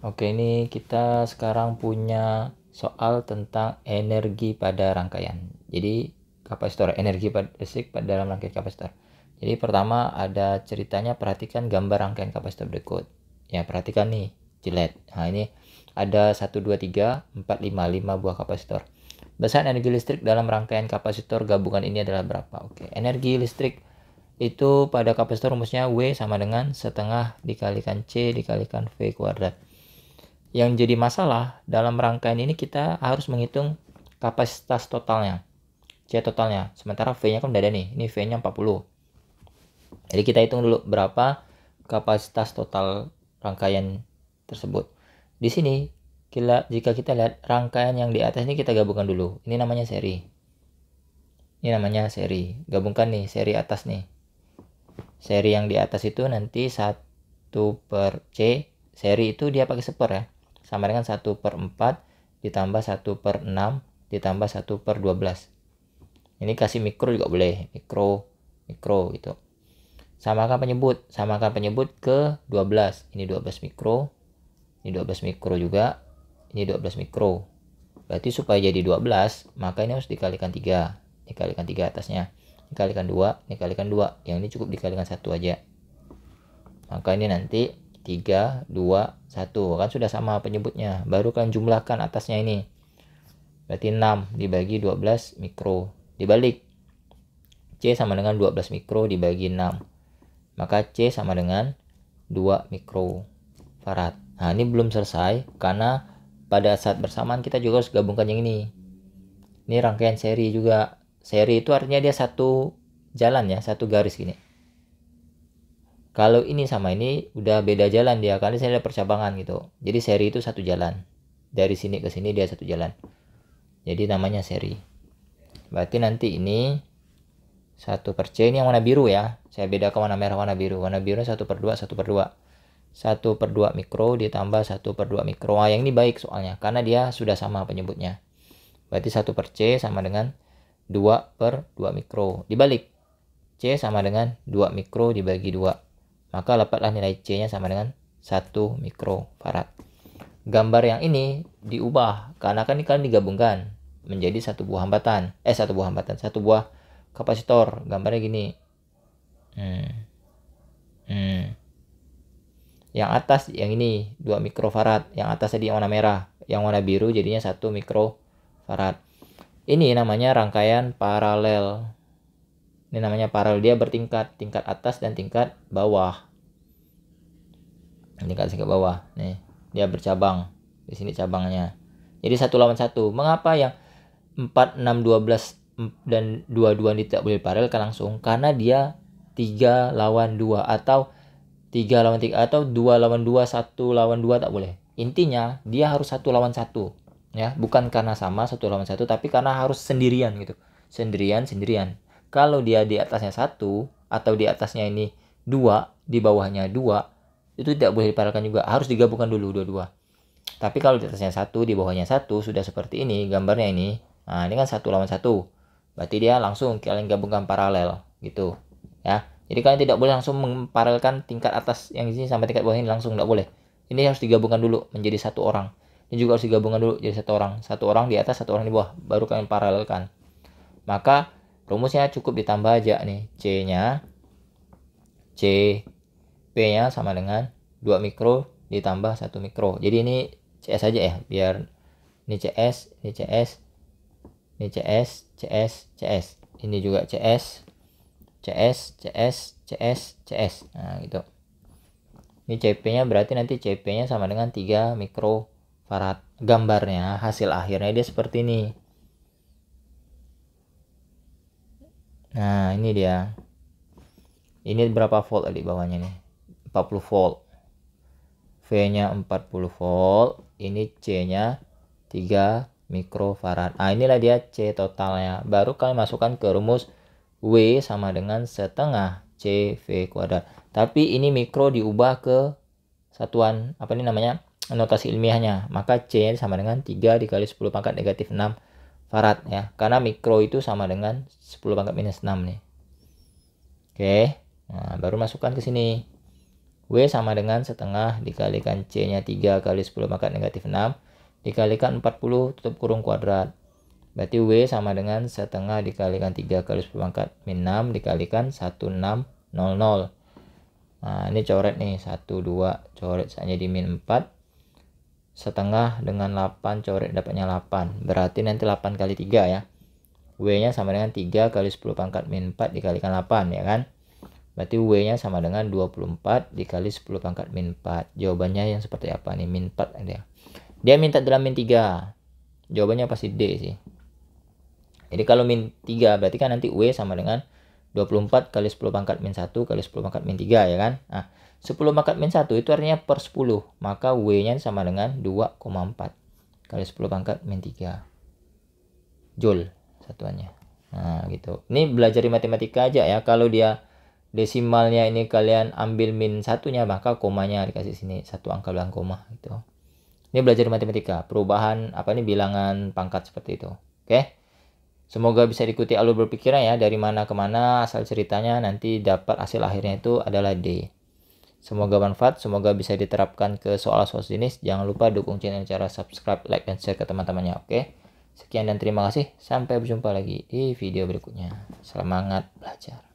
Oke, ini kita sekarang punya soal tentang energi pada rangkaian. Jadi kapasitor energi pada listrik pada dalam rangkaian kapasitor. Jadi pertama ada ceritanya perhatikan gambar rangkaian kapasitor berikut. Ya, perhatikan nih, jelek. Nah, ini ada 1 2 3 4 5 5 buah kapasitor. Besaran energi listrik dalam rangkaian kapasitor gabungan ini adalah berapa? Oke, energi listrik itu pada kapasitor rumusnya W sama dengan setengah dikalikan C dikalikan V kuadrat. Yang jadi masalah dalam rangkaian ini kita harus menghitung kapasitas totalnya. C totalnya. Sementara V-nya kan udah ada nih. Ini V-nya 40. Jadi kita hitung dulu berapa kapasitas total rangkaian tersebut. Di sini kita, jika kita lihat rangkaian yang di atas ini kita gabungkan dulu. Ini namanya seri. Ini namanya seri. Gabungkan nih seri atas nih. Seri yang di atas itu nanti satu per C. Seri itu dia pakai seper ya sama dengan 1 per 4 ditambah 1 per 6 ditambah 1 per 12. Ini kasih mikro juga boleh, mikro, mikro gitu. Samakan penyebut, samakan penyebut ke 12. Ini 12 mikro, ini 12 mikro juga, ini 12 mikro. Berarti supaya jadi 12, maka ini harus dikalikan 3. Dikalikan 3 atasnya. Dikalikan 2, dikalikan 2. Yang ini cukup dikalikan 1 aja. Maka ini nanti 3, 2, 1. Kan sudah sama penyebutnya. Baru kan jumlahkan atasnya ini. Berarti 6 dibagi 12 mikro. Dibalik. C sama dengan 12 mikro dibagi 6. Maka C sama dengan 2 mikro farad. Nah ini belum selesai karena pada saat bersamaan kita juga harus gabungkan yang ini. Ini rangkaian seri juga. Seri itu artinya dia satu jalan ya, satu garis gini kalau ini sama ini udah beda jalan dia karena saya ada percabangan gitu jadi seri itu satu jalan dari sini ke sini dia satu jalan jadi namanya seri berarti nanti ini satu per C ini yang warna biru ya saya beda ke warna merah warna biru warna biru satu per dua satu per dua satu per dua mikro ditambah satu per dua mikro Wah, yang ini baik soalnya karena dia sudah sama penyebutnya berarti satu per C sama dengan dua per dua mikro dibalik C sama dengan dua mikro dibagi dua maka dapatlah nilai C-nya sama dengan 1 mikrofarad. Gambar yang ini diubah karena kan ini kalian digabungkan menjadi satu buah hambatan. Eh satu buah hambatan, satu buah kapasitor. Gambarnya gini. Hmm. Hmm. Yang atas yang ini 2 mikrofarad, yang atas tadi yang warna merah, yang warna biru jadinya 1 mikrofarad. Ini namanya rangkaian paralel ini namanya paralel dia bertingkat, tingkat atas dan tingkat bawah. Tingkat tingkat bawah. Nih, dia bercabang. Di sini cabangnya. Jadi satu lawan satu. Mengapa yang 4, 6, 12 dan 22 ini tidak boleh kan langsung? Karena dia 3 lawan 2 atau 3 lawan 3 atau 2 lawan 2, 1 lawan 2 tak boleh. Intinya dia harus satu lawan satu ya bukan karena sama satu lawan satu tapi karena harus sendirian gitu sendirian sendirian kalau dia di atasnya satu atau di atasnya ini dua, di bawahnya dua, itu tidak boleh diparalkan juga. Harus digabungkan dulu dua-dua. Tapi kalau di atasnya satu, di bawahnya satu sudah seperti ini gambarnya ini. Nah, ini kan satu lawan satu. Berarti dia langsung kalian gabungkan paralel gitu ya. Jadi kalian tidak boleh langsung memparalelkan tingkat atas yang di sini sampai tingkat bawah ini langsung tidak boleh. Ini harus digabungkan dulu menjadi satu orang. Ini juga harus digabungkan dulu jadi satu orang. Satu orang di atas, satu orang di bawah, baru kalian paralelkan. Maka Rumusnya cukup ditambah aja nih. C-nya. C. P-nya sama dengan 2 mikro ditambah 1 mikro. Jadi ini CS aja ya. Biar ini CS, ini CS, ini CS, CS, CS. Ini juga CS, CS, CS, CS, CS. Nah gitu. Ini CP-nya berarti nanti CP-nya sama dengan 3 mikro farad gambarnya hasil akhirnya dia seperti ini Nah, ini dia. Ini berapa volt di bawahnya nih? 40 volt. V-nya 40 volt, ini C-nya 3 mikrofarad. Ah, inilah dia C totalnya. Baru kalian masukkan ke rumus W sama dengan setengah C V kuadrat. Tapi ini mikro diubah ke satuan apa ini namanya? notasi ilmiahnya. Maka C sama dengan 3 dikali 10 pangkat negatif 6 farad ya karena mikro itu sama dengan 10 pangkat minus 6 nih oke nah baru masukkan ke sini W sama dengan setengah dikalikan C nya 3 kali 10 pangkat negatif 6 dikalikan 40 tutup kurung kuadrat berarti W sama dengan setengah dikalikan 3 kali 10 pangkat minus 6 dikalikan 1600 nah ini coret nih 1 2 coret saja di min 4 setengah dengan 8 coret dapatnya 8 berarti nanti 8 kali 3 ya W nya sama dengan 3 kali 10 pangkat min 4 dikalikan 8 ya kan berarti W nya sama dengan 24 dikali 10 pangkat min 4 jawabannya yang seperti apa nih min 4 dia dia minta dalam min 3 jawabannya pasti D sih jadi kalau min 3 berarti kan nanti W sama dengan 24 kali 10 pangkat min 1 kali 10 pangkat min 3 ya kan. Nah, 10 pangkat min 1 itu artinya per 10. Maka W-nya sama dengan 2,4 kali 10 pangkat min 3 Joule satuannya. Nah gitu. Ini belajar di matematika aja ya. Kalau dia desimalnya ini kalian ambil min satunya maka komanya dikasih sini satu angka bilang koma gitu. Ini belajar di matematika. Perubahan apa ini bilangan pangkat seperti itu. Oke. Okay? Semoga bisa diikuti alur berpikiran ya, dari mana ke mana, asal ceritanya nanti dapat hasil akhirnya itu adalah D. Semoga manfaat, semoga bisa diterapkan ke soal-soal jenis. Jangan lupa dukung channel cara subscribe, like, dan share ke teman-temannya, oke? Sekian dan terima kasih. Sampai berjumpa lagi di video berikutnya. Selamat belajar.